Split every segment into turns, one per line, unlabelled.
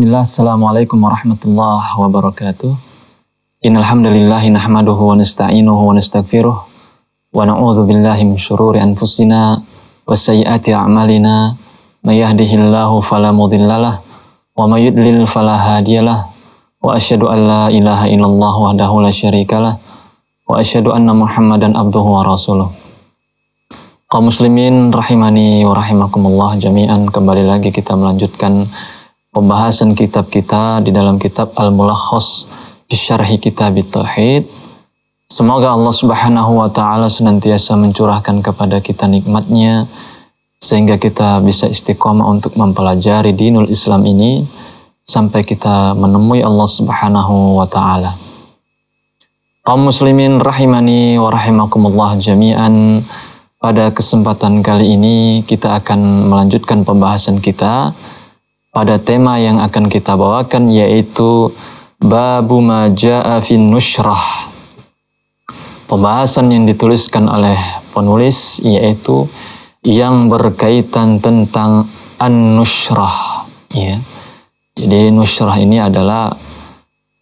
Bismillah, Assalamualaikum warahmatullahi wabarakatuh. Innalhamdulillahi nahmaduhu wa nasta'inuhu wa nasta'gfiruh wa na'udhu billahi min syururi anfusina wa sayyati a'malina man falamudillalah wa mayudlil falahadiyalah wa ashadu an la ilaha illallah wa la syarikalah wa ashadu anna muhammadan abduhu wa rasuluh kaum muslimin rahimani wa rahimakumullah jami'an kembali lagi kita melanjutkan pembahasan kitab kita di dalam kitab al mulakhos Syarhi Kitab Tauhid. Semoga Allah Subhanahu wa taala senantiasa mencurahkan kepada kita nikmatnya sehingga kita bisa istiqomah untuk mempelajari dinul Islam ini sampai kita menemui Allah Subhanahu wa taala. Kaum muslimin rahimani wa rahimakumullah jami'an. Pada kesempatan kali ini kita akan melanjutkan pembahasan kita pada tema yang akan kita bawakan yaitu Babu Maja'a fin Nushrah. Pembahasan yang dituliskan oleh penulis yaitu yang berkaitan tentang an-nushrah ya. Jadi nushrah ini adalah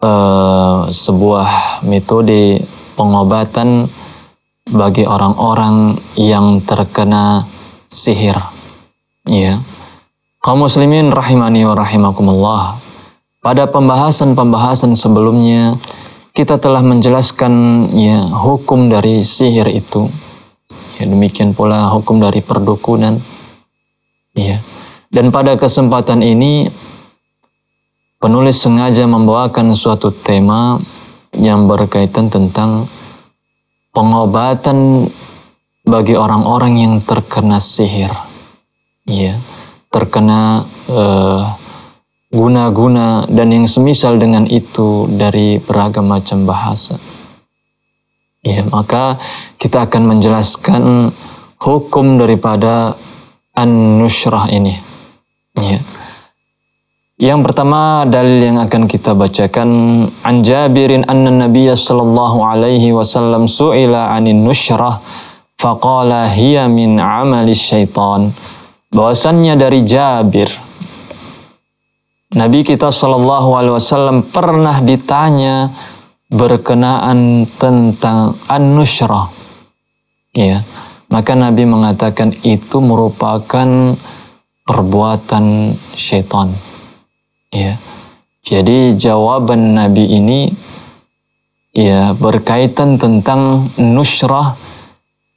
uh, sebuah metode pengobatan bagi orang-orang yang terkena sihir ya. Kaum muslimin rahimani wa rahimakumullah. Pada pembahasan-pembahasan sebelumnya kita telah menjelaskan ya hukum dari sihir itu. Ya, demikian pula hukum dari perdukunan. Ya. Dan pada kesempatan ini penulis sengaja membawakan suatu tema yang berkaitan tentang pengobatan bagi orang-orang yang terkena sihir. Ya terkena eh, guna-guna uh, dan yang semisal dengan itu dari beragam macam bahasa. Ya, maka kita akan menjelaskan hukum daripada an-nushrah ini. Ya. Yang pertama dalil yang akan kita bacakan an Jabirin anna Nabiy sallallahu alaihi wasallam su'ila anin nushrah faqala hiya min amali syaitan bahwasannya dari Jabir Nabi kita Shallallahu Alaihi Wasallam pernah ditanya berkenaan tentang an nushrah Ya, maka Nabi mengatakan itu merupakan perbuatan syaitan. Ya. Jadi jawaban Nabi ini ya berkaitan tentang nushrah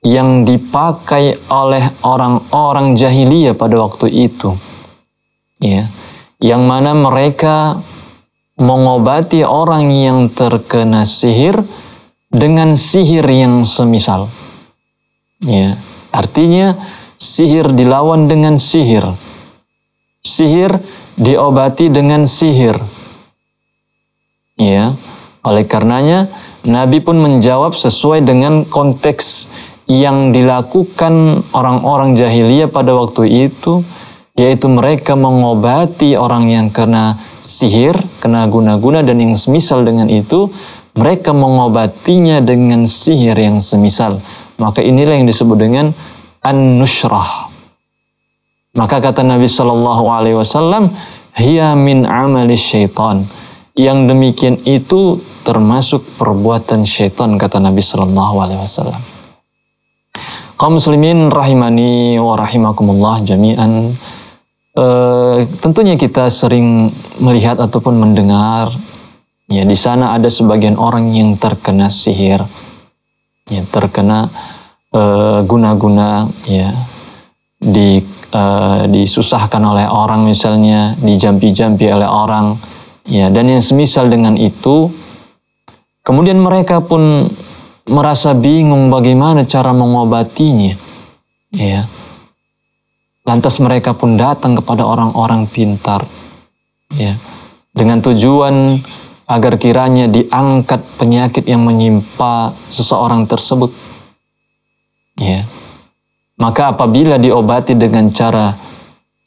yang dipakai oleh orang-orang jahiliyah pada waktu itu. Ya, yang mana mereka mengobati orang yang terkena sihir dengan sihir yang semisal. Ya, artinya sihir dilawan dengan sihir. Sihir diobati dengan sihir. Ya, oleh karenanya Nabi pun menjawab sesuai dengan konteks yang dilakukan orang-orang jahiliyah pada waktu itu yaitu mereka mengobati orang yang kena sihir, kena guna-guna dan yang semisal dengan itu mereka mengobatinya dengan sihir yang semisal. Maka inilah yang disebut dengan an-nushrah. Maka kata Nabi Shallallahu alaihi wasallam, hia min amali syaitan." Yang demikian itu termasuk perbuatan syaitan kata Nabi Shallallahu alaihi wasallam kaum muslimin rahimani wa rahimakumullah jami'an. E, tentunya kita sering melihat ataupun mendengar ya di sana ada sebagian orang yang terkena sihir. Ya, terkena eh, guna-guna e, ya di e, disusahkan oleh orang misalnya, dijampi-jampi oleh orang. Ya, dan yang semisal dengan itu kemudian mereka pun merasa bingung bagaimana cara mengobatinya. Ya. Lantas mereka pun datang kepada orang-orang pintar. Ya. Dengan tujuan agar kiranya diangkat penyakit yang menyimpang seseorang tersebut. Ya. Maka apabila diobati dengan cara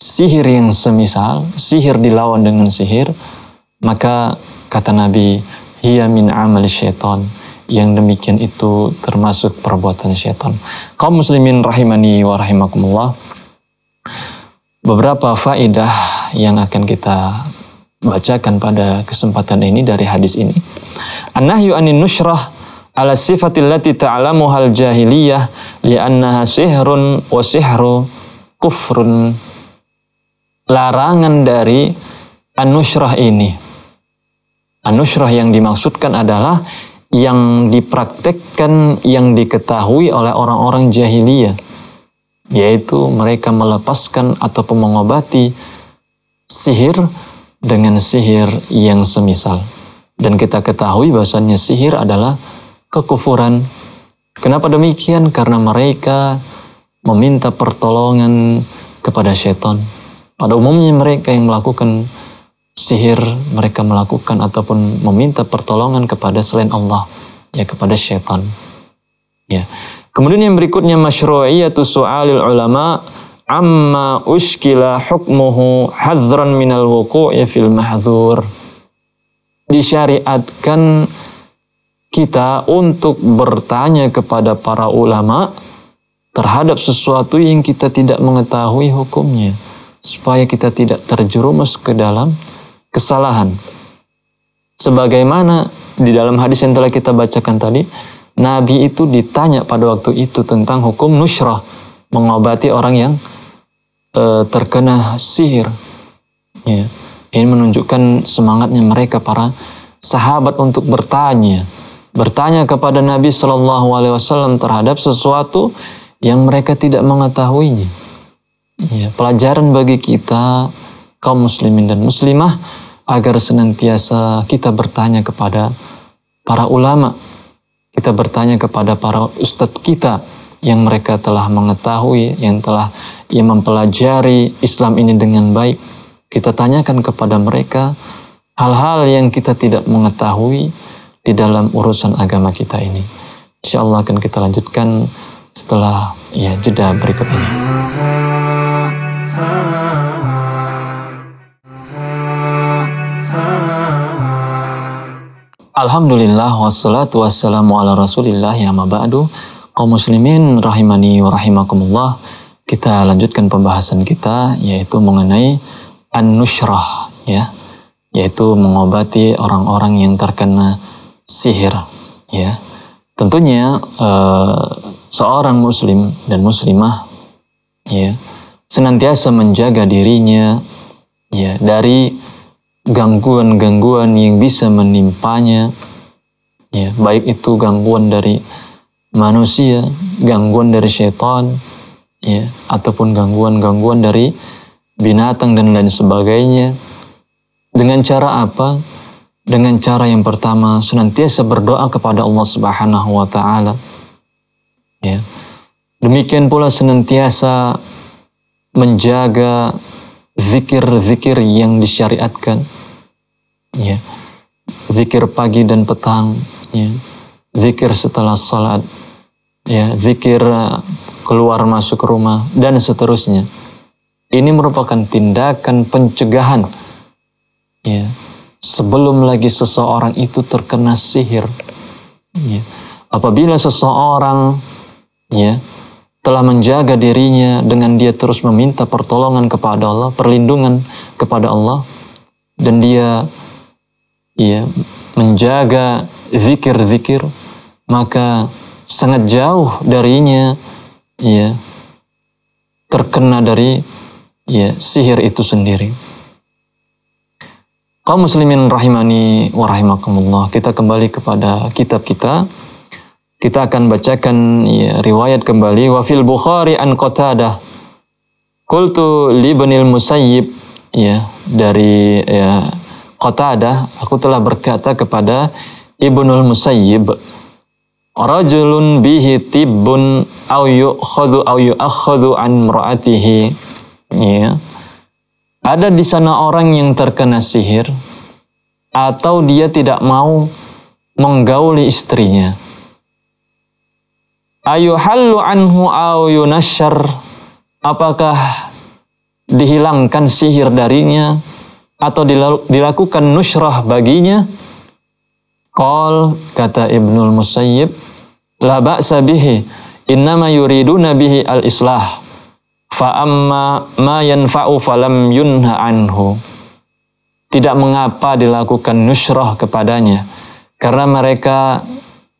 sihir yang semisal, sihir dilawan dengan sihir, maka kata Nabi, hiya min amal syaitan yang demikian itu termasuk perbuatan syaitan. Kaum muslimin rahimani wa rahimakumullah. Beberapa faedah yang akan kita bacakan pada kesempatan ini dari hadis ini. An-nahyu anin nushrah ala sifatil lati ta'lamuhal jahiliyah li'annaha sihrun wa sihru kufrun. Larangan dari anusrah nushrah ini. Anusrah nushrah yang dimaksudkan adalah yang dipraktekkan yang diketahui oleh orang-orang jahiliyah yaitu mereka melepaskan atau mengobati sihir dengan sihir yang semisal dan kita ketahui bahwasannya sihir adalah kekufuran kenapa demikian karena mereka meminta pertolongan kepada setan pada umumnya mereka yang melakukan sihir mereka melakukan ataupun meminta pertolongan kepada selain Allah, ya kepada syaitan. Ya. Kemudian yang berikutnya masyru'iyatu su'alil ulama amma uskila hukmuhu hazran minal wuku'i fil mahzur. Disyariatkan kita untuk bertanya kepada para ulama terhadap sesuatu yang kita tidak mengetahui hukumnya supaya kita tidak terjerumus ke dalam kesalahan. Sebagaimana di dalam hadis yang telah kita bacakan tadi, Nabi itu ditanya pada waktu itu tentang hukum nusrah, mengobati orang yang e, terkena sihir. Ya. Ini menunjukkan semangatnya mereka para sahabat untuk bertanya, bertanya kepada Nabi Shallallahu Alaihi Wasallam terhadap sesuatu yang mereka tidak mengetahuinya. Ya, pelajaran bagi kita kaum muslimin dan muslimah agar senantiasa kita bertanya kepada para ulama, kita bertanya kepada para ustadz kita yang mereka telah mengetahui, yang telah ia mempelajari Islam ini dengan baik. Kita tanyakan kepada mereka hal-hal yang kita tidak mengetahui di dalam urusan agama kita ini. Insya Allah akan kita lanjutkan setelah ya jeda berikut ini. Alhamdulillah wassalatu wassalamu ala rasulillah ya mabadu kaum muslimin rahimani wa rahimakumullah kita lanjutkan pembahasan kita yaitu mengenai an-nushrah ya yaitu mengobati orang-orang yang terkena sihir ya tentunya eh, seorang muslim dan muslimah ya senantiasa menjaga dirinya ya dari gangguan-gangguan yang bisa menimpanya, ya, baik itu gangguan dari manusia, gangguan dari setan, ya, ataupun gangguan-gangguan dari binatang dan lain sebagainya. Dengan cara apa? Dengan cara yang pertama senantiasa berdoa kepada Allah Subhanahu wa taala. Ya. Demikian pula senantiasa menjaga zikir-zikir yang disyariatkan ya zikir pagi dan petang ya zikir setelah salat ya zikir eh, keluar masuk rumah dan seterusnya ini merupakan tindakan pencegahan ya sebelum lagi seseorang itu terkena sihir ya apabila seseorang ya telah menjaga dirinya dengan dia terus meminta pertolongan kepada Allah, perlindungan kepada Allah dan dia ya menjaga zikir-zikir maka sangat jauh darinya ya terkena dari ya sihir itu sendiri. Kaum muslimin rahimani wa rahimakumullah. Kita kembali kepada kitab kita. Kita akan bacakan ya, riwayat kembali wa fil Bukhari an Qatadah. Qultu li Musayyib ya dari ya Qatadah, aku telah berkata kepada Ibnul Musayyib, Rajulun bihi tibbun au yu'khadu au yu'akhadu an mra'atihi. Ya. Ada di sana orang yang terkena sihir atau dia tidak mau menggauli istrinya. ayu halu anhu au yunashar. Apakah dihilangkan sihir darinya atau dilakukan nusrah baginya? Qal kata Ibnul Musayyib, la ba'sa bihi, innama yuriduna bihi al-islah. Fa amma ma yanfa'u falam yunha anhu. Tidak mengapa dilakukan nusrah kepadanya karena mereka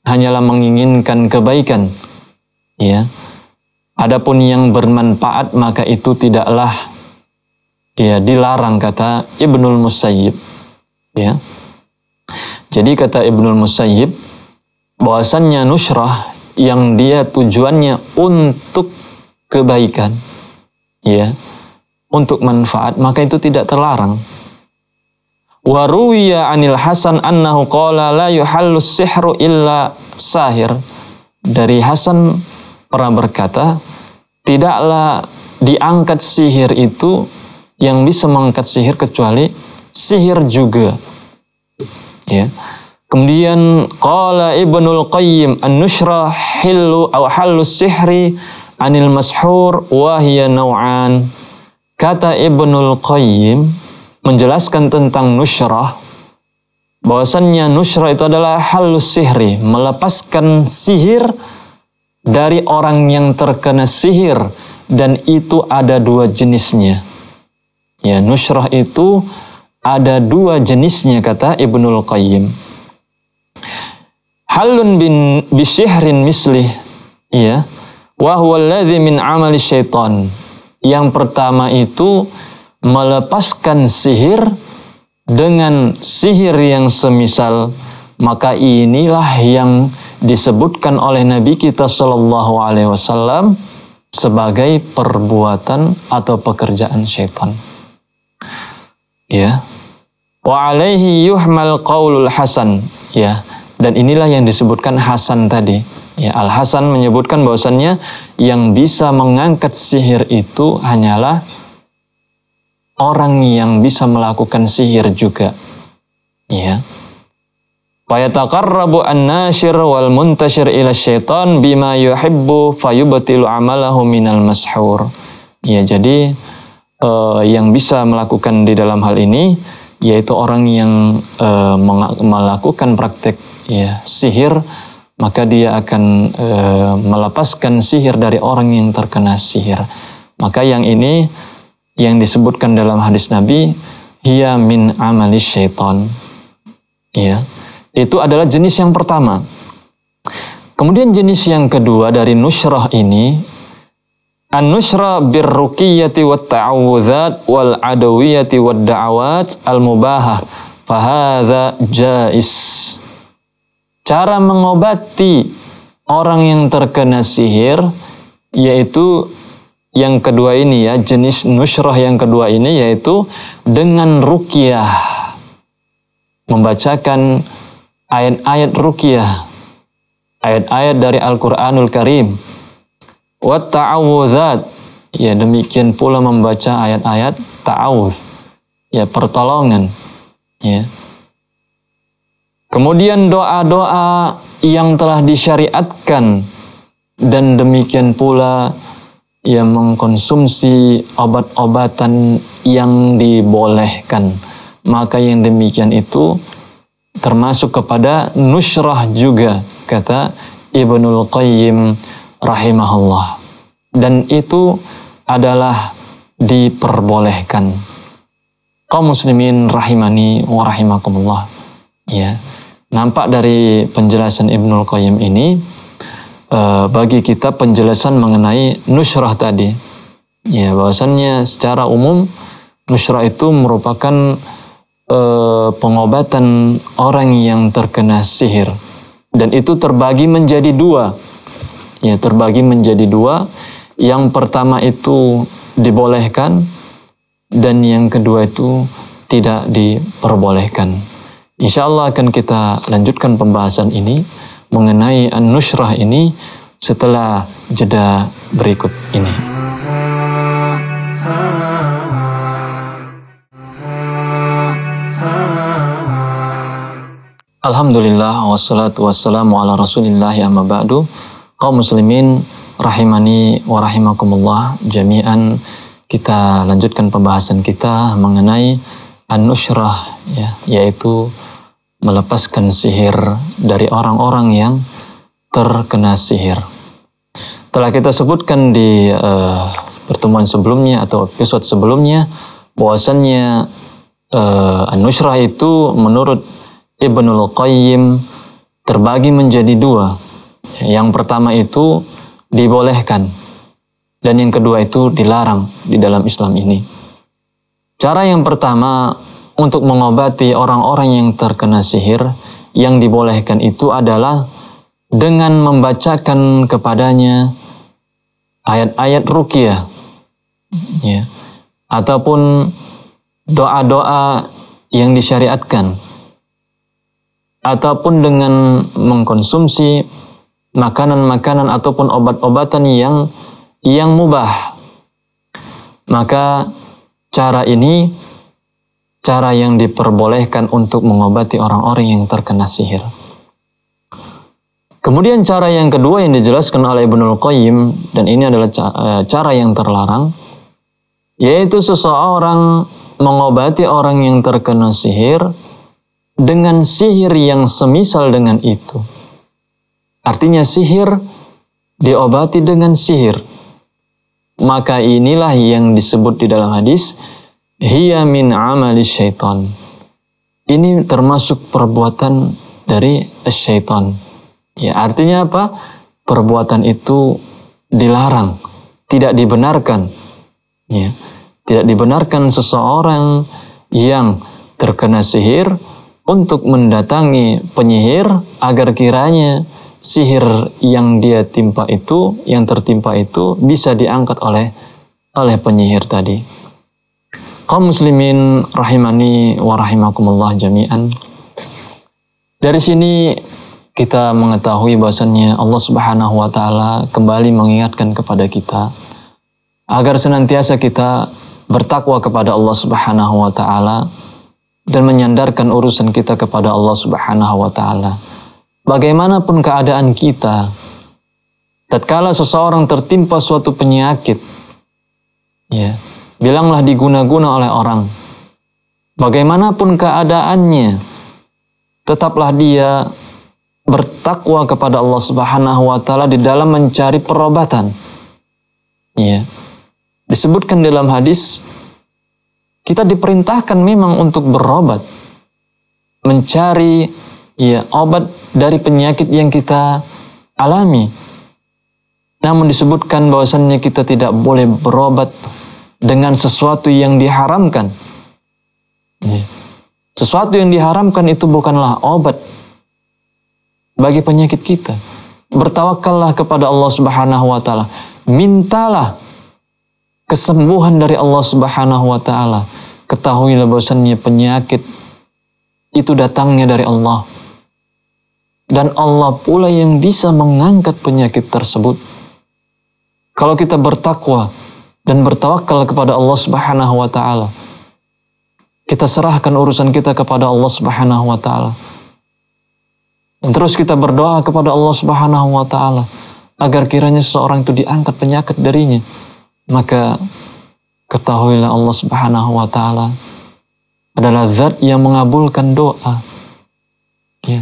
hanyalah menginginkan kebaikan. Ya. Adapun yang bermanfaat maka itu tidaklah ya dilarang kata Ibnul Musayyib ya jadi kata Ibnul Musayyib bahwasannya nusrah yang dia tujuannya untuk kebaikan ya untuk manfaat maka itu tidak terlarang wa ruwiya anil hasan annahu qala la yuhallu sihru illa sahir dari Hasan pernah berkata tidaklah diangkat sihir itu yang bisa mengangkat sihir kecuali sihir juga. Ya. Kemudian qala Ibnul Qayyim an-nushra hillu aw halu sihri anil mashhur wa hiya naw'an. Kata Ibnul Qayyim menjelaskan tentang nushrah bahwasannya nushrah itu adalah halus sihri, melepaskan sihir dari orang yang terkena sihir dan itu ada dua jenisnya Ya, nusrah itu ada dua jenisnya kata Ibnul Qayyim. Halun bin bisyihrin mislih ya wa min amali syaitan. Yang pertama itu melepaskan sihir dengan sihir yang semisal maka inilah yang disebutkan oleh Nabi kita Shallallahu Alaihi Wasallam sebagai perbuatan atau pekerjaan syaitan ya wa alaihi yuhmal qaulul hasan ya dan inilah yang disebutkan hasan tadi ya al hasan menyebutkan bahwasannya yang bisa mengangkat sihir itu hanyalah orang yang bisa melakukan sihir juga ya fayataqarrabu an-nashir wal muntashir ila syaitan bima yuhibbu fayubtilu amalahu minal mashur ya jadi uh, yang bisa melakukan di dalam hal ini yaitu orang yang uh, melakukan praktek ya sihir maka dia akan e, melepaskan sihir dari orang yang terkena sihir. Maka yang ini yang disebutkan dalam hadis Nabi, hia min amali syaiton Ya. Itu adalah jenis yang pertama. Kemudian jenis yang kedua dari nusyrah ini An-nushra birruqiyyati wa ta'awudzat wal adawiyyati wa da'awat al mubahah fahadha jais. Cara mengobati orang yang terkena sihir yaitu yang kedua ini ya, jenis nushrah yang kedua ini yaitu dengan ruqyah. Membacakan ayat-ayat ruqyah. Ayat-ayat dari Al-Qur'anul Karim wa ya demikian pula membaca ayat-ayat ta'awudz ya pertolongan ya kemudian doa-doa yang telah disyariatkan dan demikian pula ya mengkonsumsi obat-obatan yang dibolehkan maka yang demikian itu termasuk kepada nusrah juga kata Ibnul Qayyim rahimahullah. Dan itu adalah diperbolehkan. Kaum muslimin rahimani wa rahimakumullah. Ya. Nampak dari penjelasan Ibnul Qayyim ini eh, bagi kita penjelasan mengenai nusrah tadi. Ya, bahwasannya secara umum nusrah itu merupakan eh, pengobatan orang yang terkena sihir dan itu terbagi menjadi dua ya terbagi menjadi dua. Yang pertama itu dibolehkan dan yang kedua itu tidak diperbolehkan. Insya Allah akan kita lanjutkan pembahasan ini mengenai an-nushrah ini setelah jeda berikut ini. Alhamdulillah wassalatu wassalamu ala rasulillah ya kaum muslimin rahimani wa rahimakumullah jami'an kita lanjutkan pembahasan kita mengenai an-nushrah ya yaitu melepaskan sihir dari orang-orang yang terkena sihir. Telah kita sebutkan di uh, pertemuan sebelumnya atau episode sebelumnya bahwasannya uh, eh, nushrah itu menurut Ibnul Qayyim terbagi menjadi dua yang pertama itu dibolehkan dan yang kedua itu dilarang di dalam Islam ini. Cara yang pertama untuk mengobati orang-orang yang terkena sihir yang dibolehkan itu adalah dengan membacakan kepadanya ayat-ayat ruqyah ya ataupun doa-doa yang disyariatkan ataupun dengan mengkonsumsi makanan-makanan ataupun obat-obatan yang yang mubah. Maka cara ini cara yang diperbolehkan untuk mengobati orang-orang yang terkena sihir. Kemudian cara yang kedua yang dijelaskan oleh Ibnul Qayyim dan ini adalah eh, cara yang terlarang yaitu seseorang mengobati orang yang terkena sihir dengan sihir yang semisal dengan itu. Artinya sihir diobati dengan sihir. Maka inilah yang disebut di dalam hadis, hiya min amali syaitan. Ini termasuk perbuatan dari syaitan. Ya, artinya apa? Perbuatan itu dilarang, tidak dibenarkan. Ya, tidak dibenarkan seseorang yang terkena sihir untuk mendatangi penyihir agar kiranya sihir yang dia timpa itu, yang tertimpa itu bisa diangkat oleh oleh penyihir tadi. Kaum muslimin rahimani wa jami'an. Dari sini kita mengetahui bahasanya Allah Subhanahu wa taala kembali mengingatkan kepada kita agar senantiasa kita bertakwa kepada Allah Subhanahu wa taala dan menyandarkan urusan kita kepada Allah Subhanahu wa taala bagaimanapun keadaan kita, tatkala seseorang tertimpa suatu penyakit, ya, bilanglah diguna-guna oleh orang. Bagaimanapun keadaannya, tetaplah dia bertakwa kepada Allah Subhanahu wa taala di dalam mencari perobatan. Ya. Disebutkan dalam hadis kita diperintahkan memang untuk berobat, mencari ya obat dari penyakit yang kita alami. Namun disebutkan bahwasannya kita tidak boleh berobat dengan sesuatu yang diharamkan. Ya. Sesuatu yang diharamkan itu bukanlah obat bagi penyakit kita. Bertawakallah kepada Allah Subhanahu wa taala. Mintalah kesembuhan dari Allah Subhanahu wa taala. Ketahuilah bahwasannya penyakit itu datangnya dari Allah dan Allah pula yang bisa mengangkat penyakit tersebut. Kalau kita bertakwa dan bertawakal kepada Allah Subhanahu wa taala, kita serahkan urusan kita kepada Allah Subhanahu wa taala. Dan terus kita berdoa kepada Allah Subhanahu wa taala agar kiranya seseorang itu diangkat penyakit darinya. Maka ketahuilah Allah Subhanahu wa taala adalah zat yang mengabulkan doa. Ya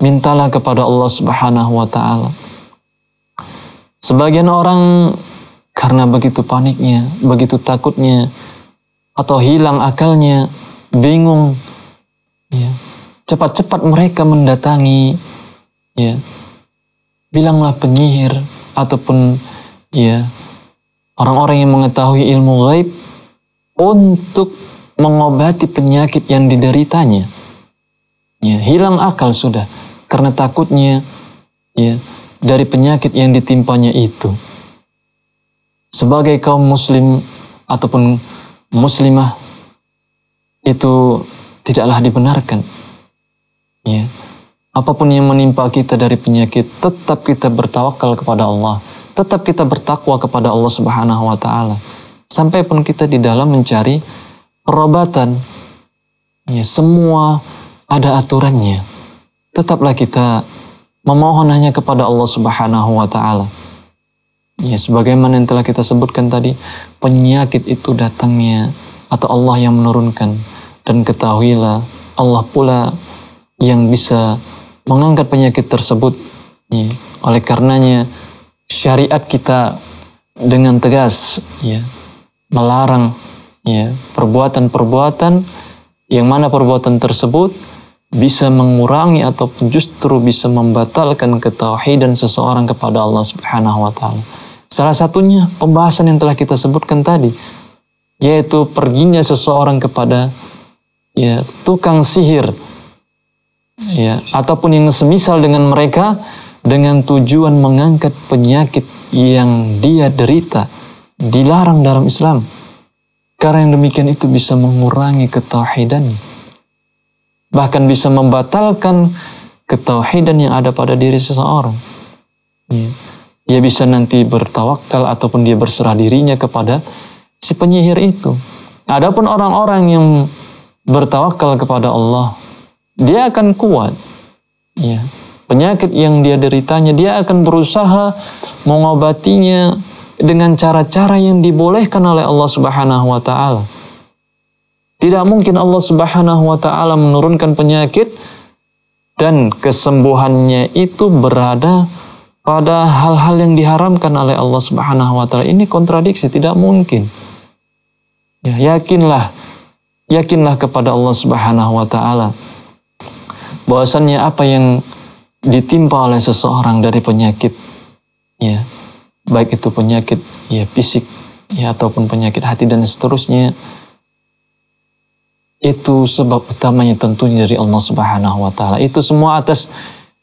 mintalah kepada Allah Subhanahu wa taala. Sebagian orang karena begitu paniknya, begitu takutnya atau hilang akalnya, bingung ya. Cepat-cepat mereka mendatangi ya. Bilanglah penyihir ataupun ya orang-orang yang mengetahui ilmu gaib untuk mengobati penyakit yang dideritanya. Ya, hilang akal sudah karena takutnya ya dari penyakit yang ditimpanya itu. Sebagai kaum muslim ataupun muslimah itu tidaklah dibenarkan. Ya. Apapun yang menimpa kita dari penyakit, tetap kita bertawakal kepada Allah, tetap kita bertakwa kepada Allah Subhanahu wa taala. Sampai pun kita di dalam mencari perobatan. Ya, semua ada aturannya tetaplah kita memohon hanya kepada Allah Subhanahu wa taala. Ya, sebagaimana yang telah kita sebutkan tadi, penyakit itu datangnya atau Allah yang menurunkan dan ketahuilah Allah pula yang bisa mengangkat penyakit tersebut. Ya, oleh karenanya syariat kita dengan tegas ya melarang ya perbuatan-perbuatan yang mana perbuatan tersebut bisa mengurangi ataupun justru bisa membatalkan ketauhidan seseorang kepada Allah Subhanahu wa taala. Salah satunya pembahasan yang telah kita sebutkan tadi yaitu perginya seseorang kepada ya tukang sihir ya ataupun yang semisal dengan mereka dengan tujuan mengangkat penyakit yang dia derita dilarang dalam Islam. Karena yang demikian itu bisa mengurangi ketauhidannya bahkan bisa membatalkan ketauhidan yang ada pada diri seseorang. Ya. Dia bisa nanti bertawakal ataupun dia berserah dirinya kepada si penyihir itu. Adapun orang-orang yang bertawakal kepada Allah, dia akan kuat. Ya. Penyakit yang dia deritanya, dia akan berusaha mengobatinya dengan cara-cara yang dibolehkan oleh Allah Subhanahu wa taala. Tidak mungkin Allah Subhanahu wa taala menurunkan penyakit dan kesembuhannya itu berada pada hal-hal yang diharamkan oleh Allah Subhanahu wa taala. Ini kontradiksi, tidak mungkin. Ya, yakinlah yakinlah kepada Allah Subhanahu wa taala bahwasannya apa yang ditimpa oleh seseorang dari penyakit ya baik itu penyakit ya fisik ya ataupun penyakit hati dan seterusnya itu sebab utamanya tentunya dari Allah Subhanahu wa taala. Itu semua atas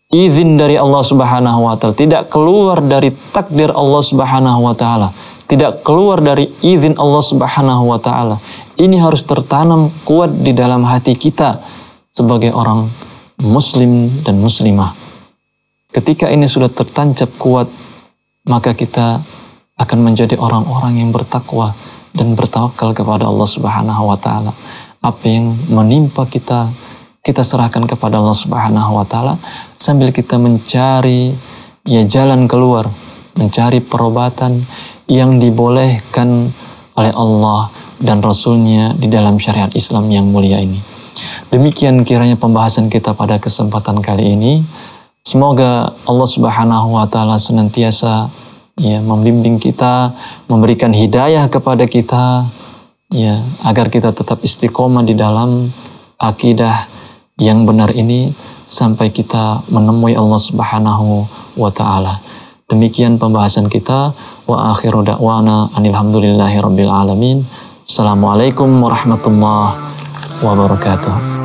izin dari Allah Subhanahu wa taala, tidak keluar dari takdir Allah Subhanahu wa taala, tidak keluar dari izin Allah Subhanahu wa taala. Ini harus tertanam kuat di dalam hati kita sebagai orang muslim dan muslimah. Ketika ini sudah tertancap kuat, maka kita akan menjadi orang-orang yang bertakwa dan bertawakal kepada Allah Subhanahu wa taala apa yang menimpa kita kita serahkan kepada Allah Subhanahu wa taala sambil kita mencari ya jalan keluar, mencari perobatan yang dibolehkan oleh Allah dan Rasulnya di dalam syariat Islam yang mulia ini. Demikian kiranya pembahasan kita pada kesempatan kali ini. Semoga Allah Subhanahu wa taala senantiasa ya membimbing kita, memberikan hidayah kepada kita ya agar kita tetap istiqomah di dalam akidah yang benar ini sampai kita menemui Allah Subhanahu wa taala. Demikian pembahasan kita wa akhiru da'wana alhamdulillahi alamin. Assalamualaikum warahmatullahi wabarakatuh.